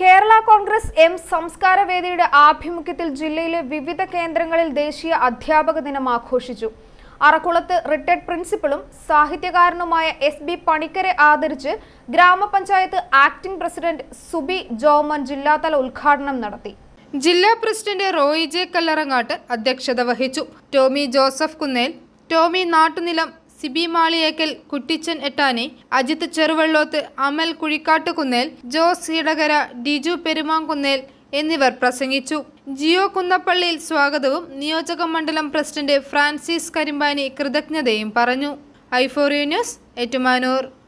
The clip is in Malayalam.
കേരള കോൺഗ്രസ് എം സംസ്കാരവേദിയുടെ ആഭിമുഖ്യത്തിൽ ജില്ലയിലെ വിവിധ കേന്ദ്രങ്ങളിൽ ദേശീയ അധ്യാപക ദിനം ആഘോഷിച്ചു അറക്കുളത്ത് റിട്ടയർഡ് പ്രിൻസിപ്പളും സാഹിത്യകാരനുമായ എസ് ബി പണിക്കരെ ആദരിച്ച് ഗ്രാമപഞ്ചായത്ത് ആക്ടിംഗ് പ്രസിഡന്റ് സുബി ജോമൻ ജില്ലാതല ഉദ്ഘാടനം നടത്തി ജില്ലാ പ്രസിഡന്റ് റോയി ജെ കല്ലറങ്ങാട്ട് അധ്യക്ഷത വഹിച്ചു ടോമി ജോസഫ് കുന്നേൽ ടോമി നാട്ടുനിലം സിബി മാളിയേക്കൽ കുട്ടിച്ചൻ എട്ടാനി അജിത് ചെറുവള്ളോത്ത് അമൽ കുഴിക്കാട്ടുകുന്നേൽ ജോസ് ഇടകര ഡിജു പെരുമാങ്കുന്നേൽ എന്നിവർ പ്രസംഗിച്ചു ജിയോ കുന്നപ്പള്ളിയിൽ സ്വാഗതവും നിയോജക മണ്ഡലം പ്രസിഡന്റ് ഫ്രാൻസിസ് കരിമ്പാനി കൃതജ്ഞതയും പറഞ്ഞു ഐഫോറിയോ ന്യൂസ് ഏറ്റുമാനൂർ